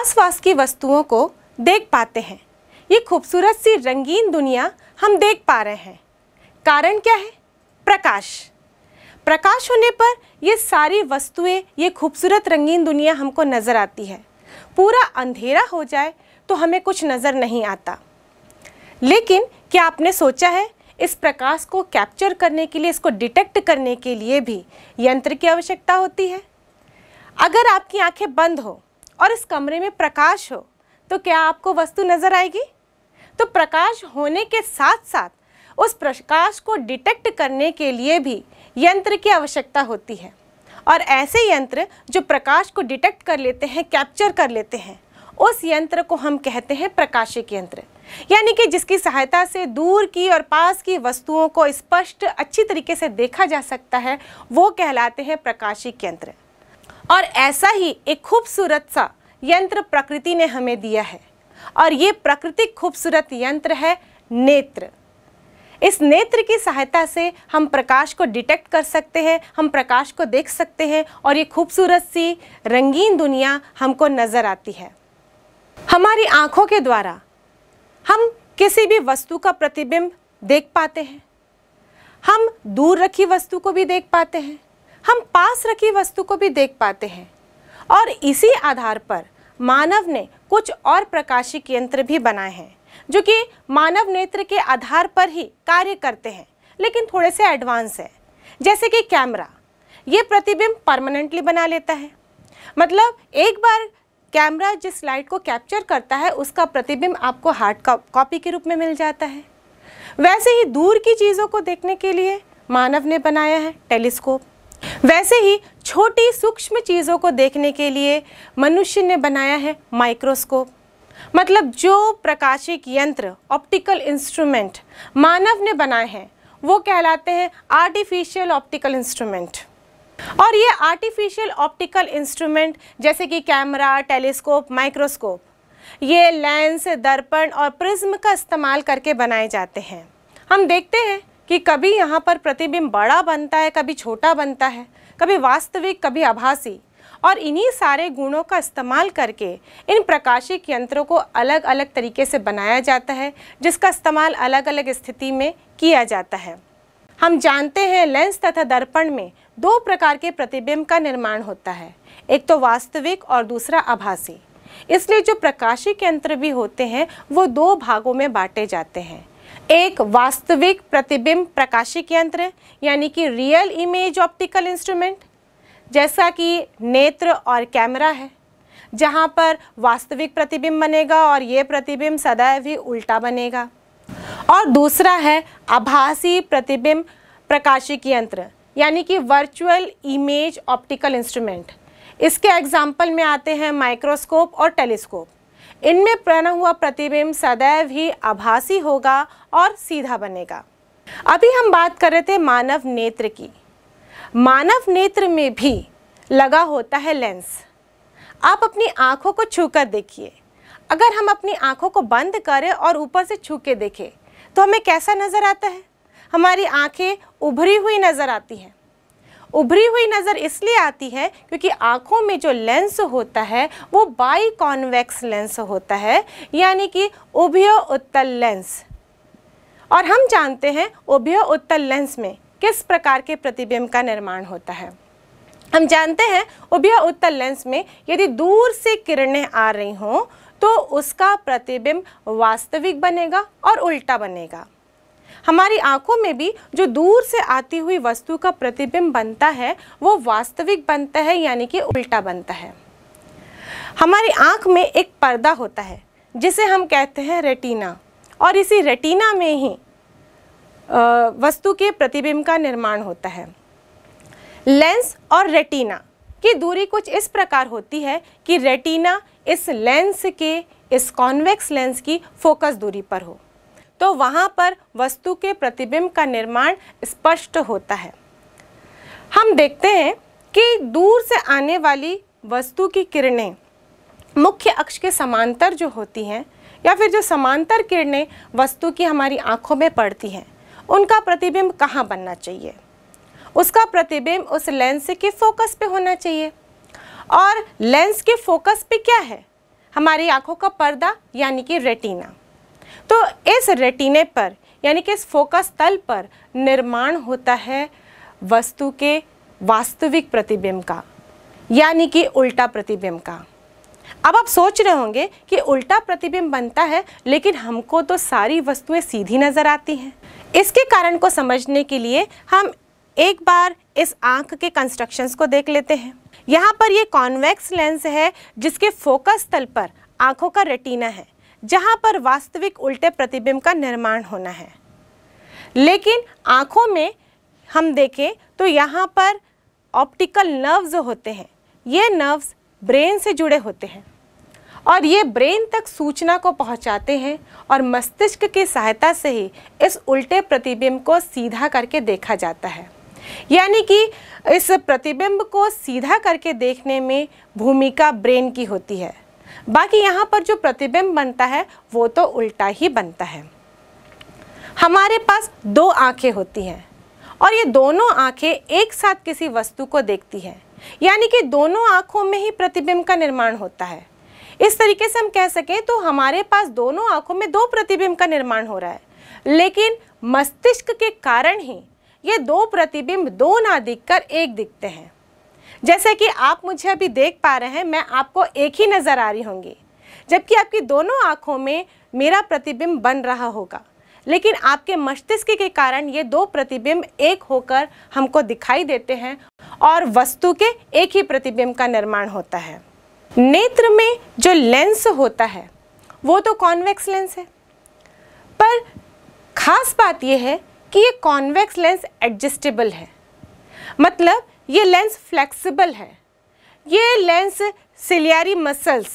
आसपास की वस्तुओं को देख पाते हैं ये खूबसूरत सी रंगीन दुनिया हम देख पा रहे हैं कारण क्या है प्रकाश प्रकाश होने पर ये सारी वस्तुएं ये खूबसूरत रंगीन दुनिया हमको नज़र आती है पूरा अंधेरा हो जाए तो हमें कुछ नज़र नहीं आता लेकिन क्या आपने सोचा है इस प्रकाश को कैप्चर करने के लिए इसको डिटेक्ट करने के लिए भी यंत्र की आवश्यकता होती है अगर आपकी आंखें बंद हो और इस कमरे में प्रकाश हो तो क्या आपको वस्तु नज़र आएगी तो प्रकाश होने के साथ साथ उस प्रकाश को डिटेक्ट करने के लिए भी यंत्र की आवश्यकता होती है और ऐसे यंत्र जो प्रकाश को डिटेक्ट कर लेते हैं कैप्चर कर लेते हैं उस यंत्र को हम कहते हैं प्रकाशिक यंत्र यानी कि जिसकी सहायता से दूर की और पास की वस्तुओं को स्पष्ट अच्छी तरीके से देखा जा सकता है वो कहलाते हैं प्रकाशिक यंत्र और ऐसा ही एक खूबसूरत सा यंत्र प्रकृति ने हमें दिया है और ये प्राकृतिक खूबसूरत यंत्र है नेत्र इस नेत्र की सहायता से हम प्रकाश को डिटेक्ट कर सकते हैं हम प्रकाश को देख सकते हैं और ये खूबसूरत सी रंगीन दुनिया हमको नज़र आती है हमारी आँखों के द्वारा हम किसी भी वस्तु का प्रतिबिंब देख पाते हैं हम दूर रखी वस्तु को भी देख पाते हैं हम पास रखी वस्तु को भी देख पाते हैं और इसी आधार पर मानव ने कुछ और प्रकाशिक यंत्र भी बनाए हैं जो कि मानव नेत्र के आधार पर ही कार्य करते हैं लेकिन थोड़े से एडवांस है जैसे कि कैमरा ये प्रतिबिंब परमानेंटली बना लेता है मतलब एक बार कैमरा जिस लाइट को कैप्चर करता है उसका प्रतिबिंब आपको हार्ड कॉपी के रूप में मिल जाता है वैसे ही दूर की चीज़ों को देखने के लिए मानव ने बनाया है टेलीस्कोप वैसे ही छोटी सूक्ष्म चीज़ों को देखने के लिए मनुष्य ने बनाया है माइक्रोस्कोप मतलब जो प्रकाशिक यंत्र ऑप्टिकल इंस्ट्रूमेंट मानव ने बनाए हैं वो कहलाते हैं आर्टिफिशियल ऑप्टिकल इंस्ट्रूमेंट और ये आर्टिफिशियल ऑप्टिकल इंस्ट्रूमेंट जैसे कि कैमरा टेलीस्कोप माइक्रोस्कोप ये लेंस दर्पण और प्रिज्म का इस्तेमाल करके बनाए जाते हैं हम देखते हैं कि कभी यहाँ पर प्रतिबिंब बड़ा बनता है कभी छोटा बनता है कभी वास्तविक कभी आभासी और इन्हीं सारे गुणों का इस्तेमाल करके इन प्रकाशिक यंत्रों को अलग अलग तरीके से बनाया जाता है जिसका इस्तेमाल अलग अलग स्थिति में किया जाता है हम जानते हैं लेंस तथा दर्पण में दो प्रकार के प्रतिबिंब का निर्माण होता है एक तो वास्तविक और दूसरा आभासी इसलिए जो प्रकाशिक यंत्र भी होते हैं वो दो भागों में बांटे जाते हैं एक वास्तविक प्रतिबिंब प्रकाशिक यंत्र यानी कि रियल इमेज ऑप्टिकल इंस्ट्रूमेंट जैसा कि नेत्र और कैमरा है जहाँ पर वास्तविक प्रतिबिंब बनेगा और ये प्रतिबिंब सदैव ही उल्टा बनेगा और दूसरा है आभासी प्रतिबिंब प्रकाशिक यंत्र यानी कि वर्चुअल इमेज ऑप्टिकल इंस्ट्रूमेंट इसके एग्जाम्पल में आते हैं माइक्रोस्कोप और टेलीस्कोप इनमें प्रण हुआ प्रतिबिंब सदैव ही आभासी होगा और सीधा बनेगा अभी हम बात कर रहे थे मानव नेत्र की मानव नेत्र में भी लगा होता है लेंस आप अपनी आँखों को छू देखिए अगर हम अपनी आँखों को बंद करें और ऊपर से छू के देखें तो हमें कैसा नज़र आता है हमारी आँखें उभरी हुई नज़र आती हैं उभरी हुई नज़र इसलिए आती है क्योंकि आँखों में जो लेंस होता है वो बाई कॉन्वेक्स लेंस होता है यानी कि उभय उत्तल लेंस और हम जानते हैं उभय उत्तल लेंस में किस प्रकार के प्रतिबिंब का निर्माण होता है हम जानते हैं उभय उत्तल लेंस में यदि दूर से किरणें आ रही हों तो उसका प्रतिबिंब वास्तविक बनेगा और उल्टा बनेगा हमारी आंखों में भी जो दूर से आती हुई वस्तु का प्रतिबिंब बनता है वो वास्तविक बनता है यानी कि उल्टा बनता है हमारी आंख में एक पर्दा होता है जिसे हम कहते हैं रेटिना और इसी रेटिना में ही वस्तु के प्रतिबिंब का निर्माण होता है लेंस और रेटिना की दूरी कुछ इस प्रकार होती है कि रेटिना इस लेंस के इस कॉन्वेक्स लेंस की फोकस दूरी पर हो तो वहाँ पर वस्तु के प्रतिबिंब का निर्माण स्पष्ट होता है हम देखते हैं कि दूर से आने वाली वस्तु की किरणें मुख्य अक्ष के समांतर जो होती हैं या फिर जो समांतर किरणें वस्तु की हमारी आँखों में पड़ती हैं उनका प्रतिबिंब कहाँ बनना चाहिए उसका प्रतिबिंब उस लेंस के फोकस पे होना चाहिए और लेंस के फोकस पे क्या है हमारी आँखों का पर्दा यानी कि रेटिना तो इस रेटिने पर यानी कि इस फोकस तल पर निर्माण होता है वस्तु के वास्तविक प्रतिबिंब का यानी कि उल्टा प्रतिबिंब का अब आप सोच रहे होंगे कि उल्टा प्रतिबिंब बनता है लेकिन हमको तो सारी वस्तुएं सीधी नज़र आती हैं इसके कारण को समझने के लिए हम एक बार इस आंख के कंस्ट्रक्शंस को देख लेते हैं यहाँ पर ये कॉन्वेक्स लेंस है जिसके फोकस तल पर आंखों का रेटिना है जहाँ पर वास्तविक उल्टे प्रतिबिंब का निर्माण होना है लेकिन आँखों में हम देखें तो यहाँ पर ऑप्टिकल नर्व्स होते हैं ये नर्व्स ब्रेन से जुड़े होते हैं और ये ब्रेन तक सूचना को पहुंचाते हैं और मस्तिष्क की सहायता से ही इस उल्टे प्रतिबिंब को सीधा करके देखा जाता है यानी कि इस प्रतिबिंब को सीधा करके देखने में भूमिका ब्रेन की होती है बाकी यहाँ पर जो प्रतिबिंब बनता है वो तो उल्टा ही बनता है हमारे पास दो आंखें होती हैं और ये दोनों आंखें एक साथ किसी वस्तु को देखती हैं यानी कि दोनों आँखों में ही प्रतिबिंब का निर्माण होता है इस तरीके से हम कह सकें तो हमारे पास दोनों आँखों में दो प्रतिबिंब का निर्माण हो रहा है लेकिन मस्तिष्क के कारण ही ये दो प्रतिबिंब दो ना दिखकर एक दिखते हैं जैसे कि आप मुझे अभी देख पा रहे हैं मैं आपको एक ही नज़र आ रही होंगी जबकि आपकी दोनों आँखों में मेरा प्रतिबिंब बन रहा होगा लेकिन आपके मस्तिष्क के कारण ये दो प्रतिबिंब एक होकर हमको दिखाई देते हैं और वस्तु के एक ही प्रतिबिंब का निर्माण होता है नेत्र में जो लेंस होता है वो तो कॉन्वेक्स लेंस है पर खास बात यह है कि ये कॉन्वेक्स लेंस एडजस्टेबल है मतलब ये लेंस फ्लेक्सिबल है ये लेंस सिलियारी मसल्स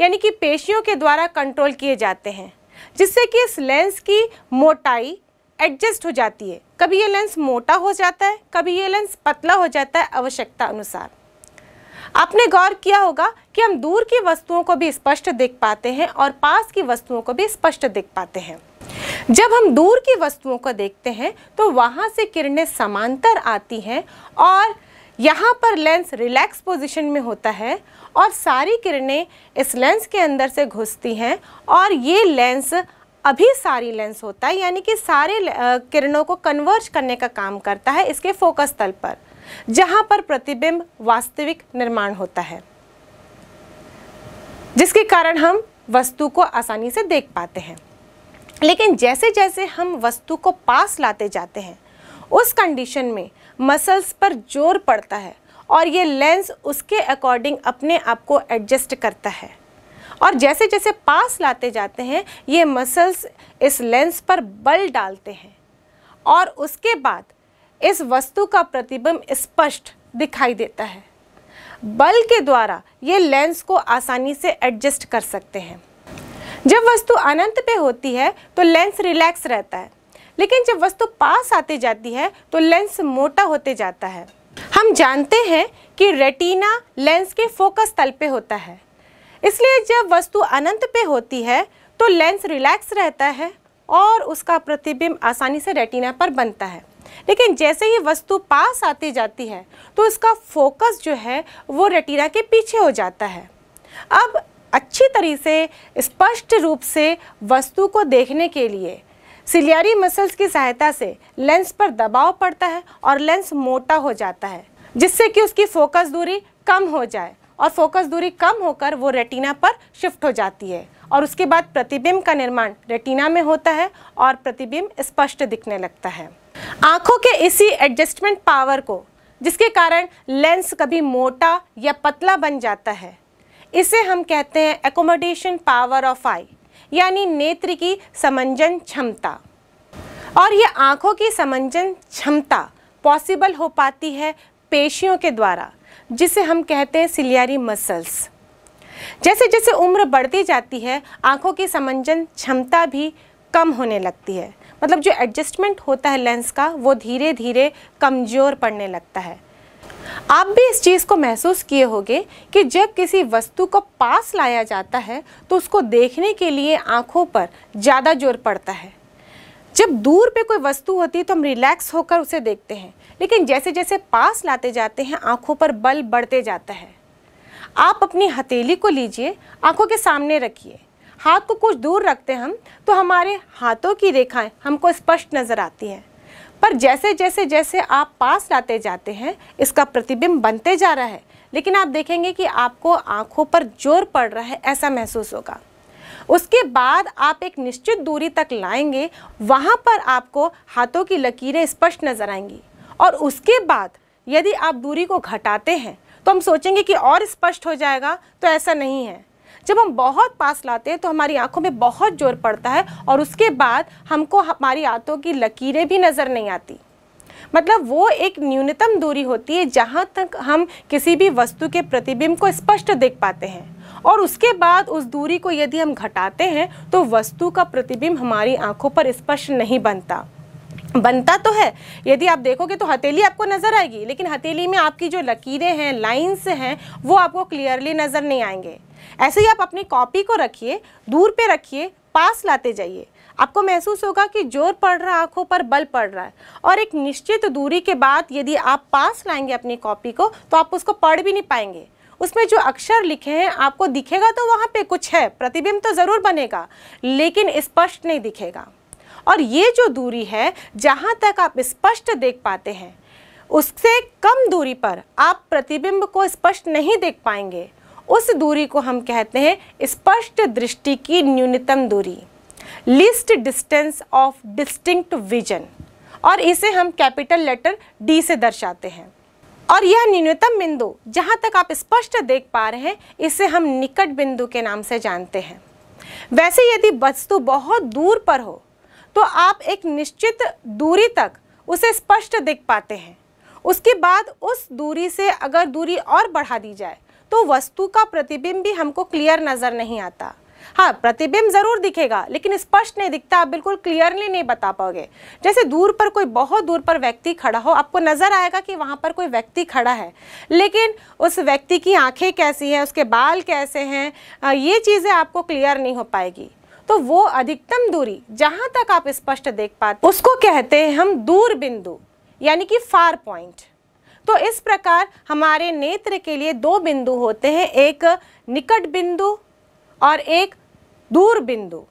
यानी कि पेशियों के द्वारा कंट्रोल किए जाते हैं जिससे कि इस लेंस की मोटाई एडजस्ट हो जाती है कभी ये लेंस मोटा हो जाता है कभी ये लेंस पतला हो जाता है आवश्यकता अनुसार आपने गौर किया होगा कि हम दूर की वस्तुओं को भी स्पष्ट देख पाते हैं और पास की वस्तुओं को भी स्पष्ट देख पाते हैं जब हम दूर की वस्तुओं को देखते हैं तो वहाँ से किरणें समांतर आती हैं और यहाँ पर लेंस रिलैक्स पोजीशन में होता है और सारी किरणें इस लेंस के अंदर से घुसती हैं और ये लेंस अभी सारी लेंस होता है यानी कि सारे किरणों को कन्वर्ज करने का काम करता है इसके फोकस तल पर जहाँ पर प्रतिबिंब वास्तविक निर्माण होता है जिसके कारण हम वस्तु को आसानी से देख पाते हैं लेकिन जैसे जैसे हम वस्तु को पास लाते जाते हैं उस कंडीशन में मसल्स पर जोर पड़ता है और ये लेंस उसके अकॉर्डिंग अपने आप को एडजस्ट करता है और जैसे जैसे पास लाते जाते हैं ये मसल्स इस लेंस पर बल डालते हैं और उसके बाद इस वस्तु का प्रतिबिंब स्पष्ट दिखाई देता है बल के द्वारा ये लेंस को आसानी से एडजस्ट कर सकते हैं जब वस्तु अनंत पे होती है तो लेंस रिलैक्स रहता है लेकिन जब वस्तु पास आते जाती है तो लेंस मोटा होते जाता है हम जानते हैं कि रेटिना लेंस के फोकस तल पे होता है इसलिए जब वस्तु अनंत पे होती है तो लेंस रिलैक्स रहता है और उसका प्रतिबिंब आसानी से रेटिना पर बनता है लेकिन जैसे ही वस्तु पास आती जाती है तो उसका फोकस जो है वो रेटिना के पीछे हो जाता है अब अच्छी तरह से स्पष्ट रूप से वस्तु को देखने के लिए सिलियरी मसल्स की सहायता से लेंस पर दबाव पड़ता है और लेंस मोटा हो जाता है जिससे कि उसकी फोकस दूरी कम हो जाए और फोकस दूरी कम होकर वो रेटिना पर शिफ्ट हो जाती है और उसके बाद प्रतिबिंब का निर्माण रेटिना में होता है और प्रतिबिंब स्पष्ट दिखने लगता है आँखों के इसी एडजस्टमेंट पावर को जिसके कारण लेंस कभी मोटा या पतला बन जाता है इसे हम कहते हैं एकोमोडेशन पावर ऑफ आई यानी नेत्र की समंजन क्षमता और ये आँखों की समंजन क्षमता पॉसिबल हो पाती है पेशियों के द्वारा जिसे हम कहते हैं सिलियारी मसल्स जैसे जैसे उम्र बढ़ती जाती है आँखों की समंजन क्षमता भी कम होने लगती है मतलब जो एडजस्टमेंट होता है लेंस का वो धीरे धीरे कमज़ोर पड़ने लगता है आप भी इस चीज़ को महसूस किए होंगे कि जब किसी वस्तु को पास लाया जाता है तो उसको देखने के लिए आँखों पर ज़्यादा जोर पड़ता है जब दूर पे कोई वस्तु होती है तो हम रिलैक्स होकर उसे देखते हैं लेकिन जैसे जैसे पास लाते जाते हैं आँखों पर बल बढ़ते जाता है आप अपनी हथेली को लीजिए आँखों के सामने रखिए हाथ को कुछ दूर रखते हम तो हमारे हाथों की रेखाएं हमको स्पष्ट नज़र आती हैं पर जैसे जैसे जैसे आप पास लाते जाते हैं इसका प्रतिबिंब बनते जा रहा है लेकिन आप देखेंगे कि आपको आंखों पर जोर पड़ रहा है ऐसा महसूस होगा उसके बाद आप एक निश्चित दूरी तक लाएंगे वहाँ पर आपको हाथों की लकीरें स्पष्ट नजर आएंगी और उसके बाद यदि आप दूरी को घटाते हैं तो हम सोचेंगे कि और स्पष्ट हो जाएगा तो ऐसा नहीं है जब हम बहुत पास लाते हैं तो हमारी आंखों में बहुत जोर पड़ता है और उसके बाद हमको हमारी आंतों की लकीरें भी नज़र नहीं आती मतलब वो एक न्यूनतम दूरी होती है जहाँ तक हम किसी भी वस्तु के प्रतिबिंब को स्पष्ट देख पाते हैं और उसके बाद उस दूरी को यदि हम घटाते हैं तो वस्तु का प्रतिबिंब हमारी आंखों पर स्पष्ट नहीं बनता बनता तो है यदि आप देखोगे तो हथेली आपको नज़र आएगी लेकिन हथेली में आपकी जो लकीरें हैं लाइंस हैं वो आपको क्लियरली नज़र नहीं आएंगे ऐसे ही आप अपनी कॉपी को रखिए दूर पे रखिए पास लाते जाइए आपको महसूस होगा कि जोर पड़ रहा है आँखों पर बल पड़ रहा है और एक निश्चित दूरी के बाद यदि आप पास लाएंगे अपनी कॉपी को तो आप उसको पढ़ भी नहीं पाएंगे उसमें जो अक्षर लिखे हैं आपको दिखेगा तो वहाँ पे कुछ है प्रतिबिंब तो ज़रूर बनेगा लेकिन स्पष्ट नहीं दिखेगा और ये जो दूरी है जहाँ तक आप स्पष्ट देख पाते हैं उससे कम दूरी पर आप प्रतिबिंब को स्पष्ट नहीं देख पाएंगे उस दूरी को हम कहते हैं स्पष्ट दृष्टि की न्यूनतम दूरी least distance of distinct vision और इसे हम कैपिटल लेटर डी से दर्शाते हैं और यह न्यूनतम बिंदु जहाँ तक आप स्पष्ट देख पा रहे हैं इसे हम निकट बिंदु के नाम से जानते हैं वैसे यदि वस्तु बहुत दूर पर हो तो आप एक निश्चित दूरी तक उसे स्पष्ट देख पाते हैं उसके बाद उस दूरी से अगर दूरी और बढ़ा दी जाए तो वस्तु का प्रतिबिंब भी हमको क्लियर नज़र नहीं आता हाँ प्रतिबिंब जरूर दिखेगा लेकिन स्पष्ट नहीं दिखता आप बिल्कुल क्लियरली नहीं बता पाओगे जैसे दूर पर कोई बहुत दूर पर व्यक्ति खड़ा हो आपको नजर आएगा कि वहाँ पर कोई व्यक्ति खड़ा है लेकिन उस व्यक्ति की आंखें कैसी हैं उसके बाल कैसे हैं ये चीज़ें आपको क्लियर नहीं हो पाएगी तो वो अधिकतम दूरी जहाँ तक आप स्पष्ट देख पाते उसको कहते हैं हम दूर बिंदु यानी कि फार पॉइंट तो इस प्रकार हमारे नेत्र के लिए दो बिंदु होते हैं एक निकट बिंदु और एक दूर बिंदु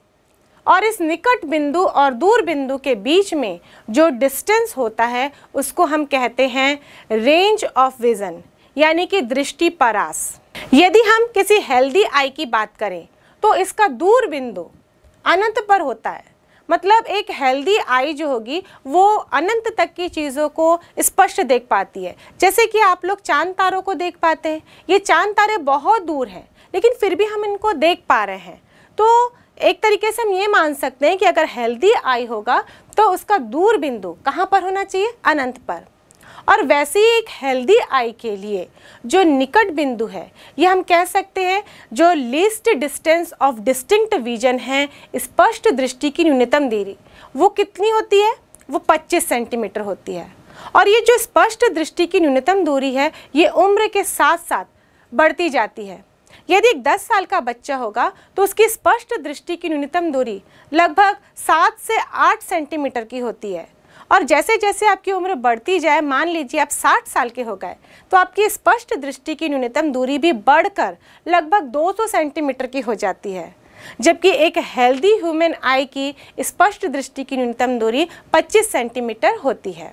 और इस निकट बिंदु और दूर बिंदु के बीच में जो डिस्टेंस होता है उसको हम कहते हैं रेंज ऑफ विज़न यानी कि दृष्टि परास यदि हम किसी हेल्दी आई की बात करें तो इसका दूर बिंदु अनंत पर होता है मतलब एक हेल्दी आई जो होगी वो अनंत तक की चीज़ों को स्पष्ट देख पाती है जैसे कि आप लोग चांद तारों को देख पाते हैं ये चांद तारे बहुत दूर हैं लेकिन फिर भी हम इनको देख पा रहे हैं तो एक तरीके से हम ये मान सकते हैं कि अगर हेल्दी आई होगा तो उसका दूर बिंदु कहाँ पर होना चाहिए अनंत पर और वैसे ही एक हेल्दी आई के लिए जो निकट बिंदु है ये हम कह सकते हैं जो least distance of distinct vision है स्पष्ट दृष्टि की न्यूनतम देरी वो कितनी होती है वो 25 सेंटीमीटर होती है और ये जो स्पष्ट दृष्टि की न्यूनतम दूरी है ये उम्र के साथ साथ बढ़ती जाती है यदि एक 10 साल का बच्चा होगा तो उसकी स्पष्ट दृष्टि की न्यूनतम दूरी लगभग 7 से 8 सेंटीमीटर की होती है और जैसे जैसे आपकी उम्र बढ़ती जाए मान लीजिए आप 60 साल के हो गए तो आपकी स्पष्ट दृष्टि की न्यूनतम दूरी भी बढ़कर लगभग 200 सेंटीमीटर की हो जाती है जबकि एक हेल्दी ह्यूमन आई की स्पष्ट दृष्टि की न्यूनतम दूरी 25 सेंटीमीटर होती है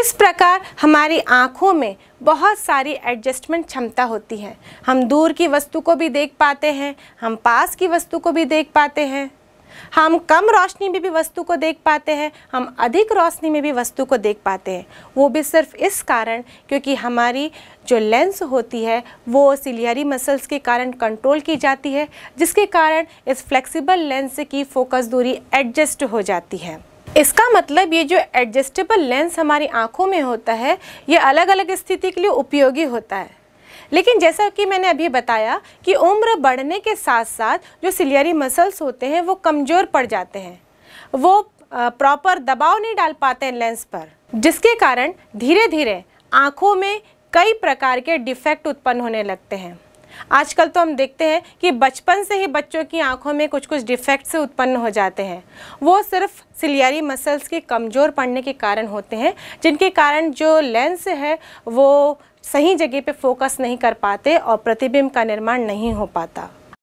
इस प्रकार हमारी आँखों में बहुत सारी एडजस्टमेंट क्षमता होती है हम दूर की वस्तु को भी देख पाते हैं हम पास की वस्तु को भी देख पाते हैं हम कम रोशनी में भी वस्तु को देख पाते हैं हम अधिक रोशनी में भी वस्तु को देख पाते हैं वो भी सिर्फ इस कारण क्योंकि हमारी जो लेंस होती है वो सिलियरी मसल्स के कारण कंट्रोल की जाती है जिसके कारण इस फ्लेक्सिबल लेंस की फोकस दूरी एडजस्ट हो जाती है इसका मतलब ये जो एडजस्टेबल लेंस हमारी आँखों में होता है ये अलग अलग स्थिति के लिए उपयोगी होता है लेकिन जैसा कि मैंने अभी बताया कि उम्र बढ़ने के साथ साथ जो सिलियरी मसल्स होते हैं वो कमज़ोर पड़ जाते हैं वो प्रॉपर दबाव नहीं डाल पाते हैं लेंस पर जिसके कारण धीरे धीरे आँखों में कई प्रकार के डिफेक्ट उत्पन्न होने लगते हैं आजकल तो हम देखते हैं कि बचपन से ही बच्चों की आंखों में कुछ कुछ डिफेक्ट्स उत्पन्न हो जाते हैं वो सिर्फ सिलियरी मसल्स के कमज़ोर पड़ने के कारण होते हैं जिनके कारण जो लेंस है वो सही जगह पे फोकस नहीं कर पाते और प्रतिबिंब का निर्माण नहीं हो पाता